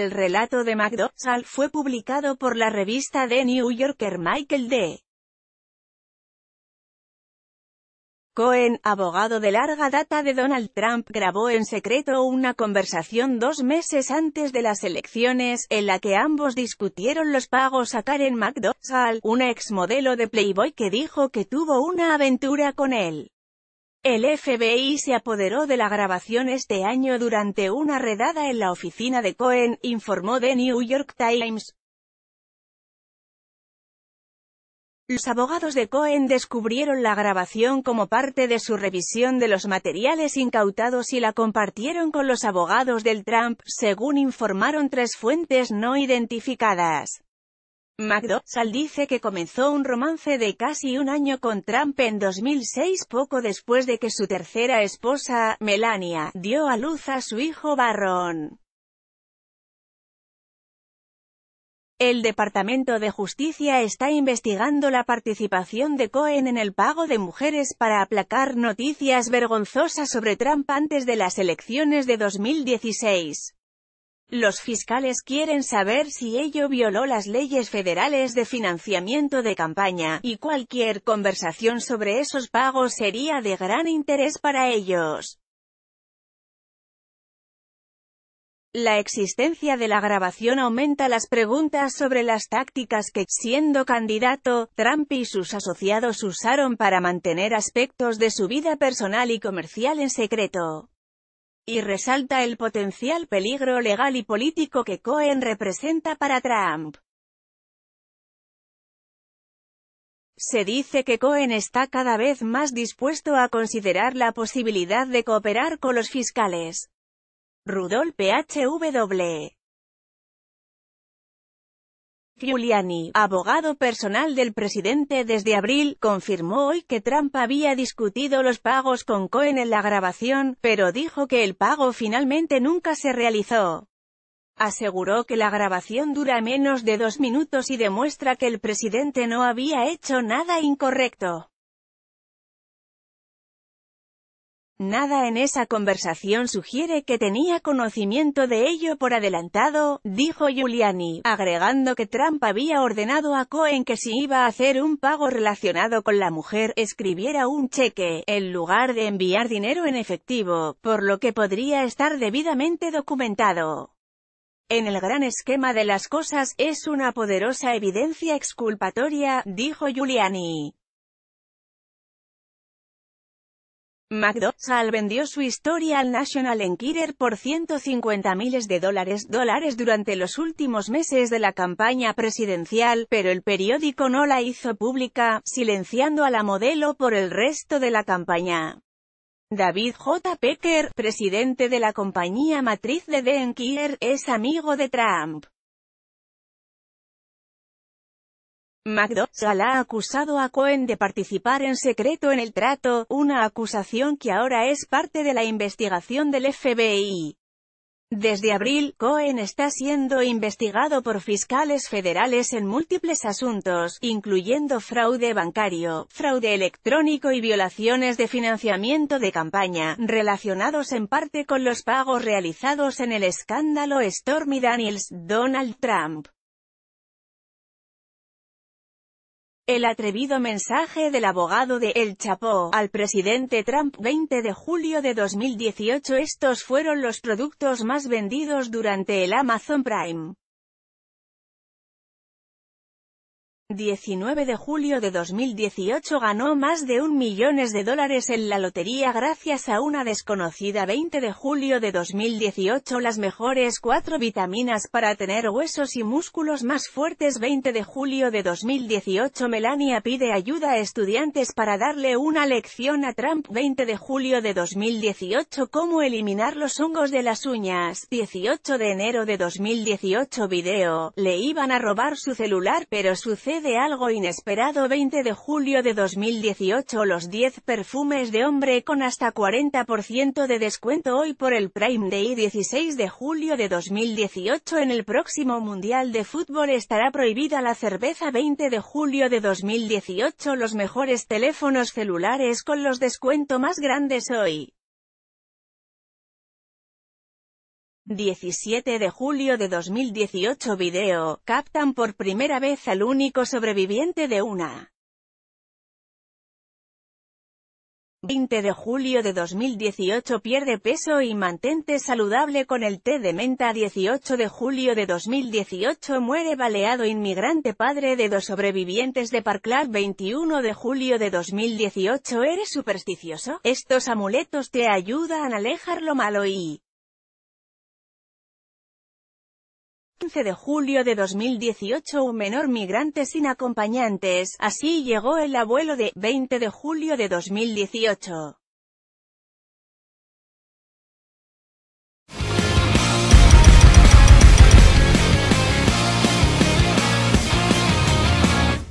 El relato de McDonald fue publicado por la revista The New Yorker Michael D. Cohen, abogado de larga data de Donald Trump, grabó en secreto una conversación dos meses antes de las elecciones, en la que ambos discutieron los pagos a Karen un una exmodelo de Playboy que dijo que tuvo una aventura con él. El FBI se apoderó de la grabación este año durante una redada en la oficina de Cohen, informó The New York Times. Los abogados de Cohen descubrieron la grabación como parte de su revisión de los materiales incautados y la compartieron con los abogados del Trump, según informaron tres fuentes no identificadas. McDonald dice que comenzó un romance de casi un año con Trump en 2006 poco después de que su tercera esposa, Melania, dio a luz a su hijo Barron. El Departamento de Justicia está investigando la participación de Cohen en el pago de mujeres para aplacar noticias vergonzosas sobre Trump antes de las elecciones de 2016. Los fiscales quieren saber si ello violó las leyes federales de financiamiento de campaña, y cualquier conversación sobre esos pagos sería de gran interés para ellos. La existencia de la grabación aumenta las preguntas sobre las tácticas que, siendo candidato, Trump y sus asociados usaron para mantener aspectos de su vida personal y comercial en secreto y resalta el potencial peligro legal y político que Cohen representa para Trump. Se dice que Cohen está cada vez más dispuesto a considerar la posibilidad de cooperar con los fiscales. Rudolph H.W. Giuliani, abogado personal del presidente desde abril, confirmó hoy que Trump había discutido los pagos con Cohen en la grabación, pero dijo que el pago finalmente nunca se realizó. Aseguró que la grabación dura menos de dos minutos y demuestra que el presidente no había hecho nada incorrecto. Nada en esa conversación sugiere que tenía conocimiento de ello por adelantado, dijo Giuliani, agregando que Trump había ordenado a Cohen que si iba a hacer un pago relacionado con la mujer, escribiera un cheque, en lugar de enviar dinero en efectivo, por lo que podría estar debidamente documentado. En el gran esquema de las cosas, es una poderosa evidencia exculpatoria, dijo Giuliani. McDonald's vendió su historia al National Enquirer por 150 miles de dólares, dólares durante los últimos meses de la campaña presidencial, pero el periódico no la hizo pública, silenciando a la modelo por el resto de la campaña. David J. Pecker, presidente de la compañía matriz de The Enquirer, es amigo de Trump. McDowell ha acusado a Cohen de participar en secreto en el trato, una acusación que ahora es parte de la investigación del FBI. Desde abril, Cohen está siendo investigado por fiscales federales en múltiples asuntos, incluyendo fraude bancario, fraude electrónico y violaciones de financiamiento de campaña, relacionados en parte con los pagos realizados en el escándalo Stormy Daniels, Donald Trump. El atrevido mensaje del abogado de El Chapo al presidente Trump 20 de julio de 2018 Estos fueron los productos más vendidos durante el Amazon Prime. 19 de julio de 2018 ganó más de un millones de dólares en la lotería gracias a una desconocida 20 de julio de 2018 las mejores cuatro vitaminas para tener huesos y músculos más fuertes 20 de julio de 2018 Melania pide ayuda a estudiantes para darle una lección a Trump 20 de julio de 2018 cómo eliminar los hongos de las uñas 18 de enero de 2018 video, le iban a robar su celular pero sucede de algo inesperado 20 de julio de 2018 los 10 perfumes de hombre con hasta 40% de descuento hoy por el Prime Day 16 de julio de 2018 en el próximo Mundial de Fútbol estará prohibida la cerveza 20 de julio de 2018 los mejores teléfonos celulares con los descuentos más grandes hoy. 17 de julio de 2018 Video, captan por primera vez al único sobreviviente de una. 20 de julio de 2018 Pierde peso y mantente saludable con el té de menta 18 de julio de 2018 Muere baleado inmigrante padre de dos sobrevivientes de Parkland 21 de julio de 2018 ¿Eres supersticioso? Estos amuletos te ayudan a alejar lo malo y 15 de julio de 2018 un menor migrante sin acompañantes, así llegó el abuelo de 20 de julio de 2018.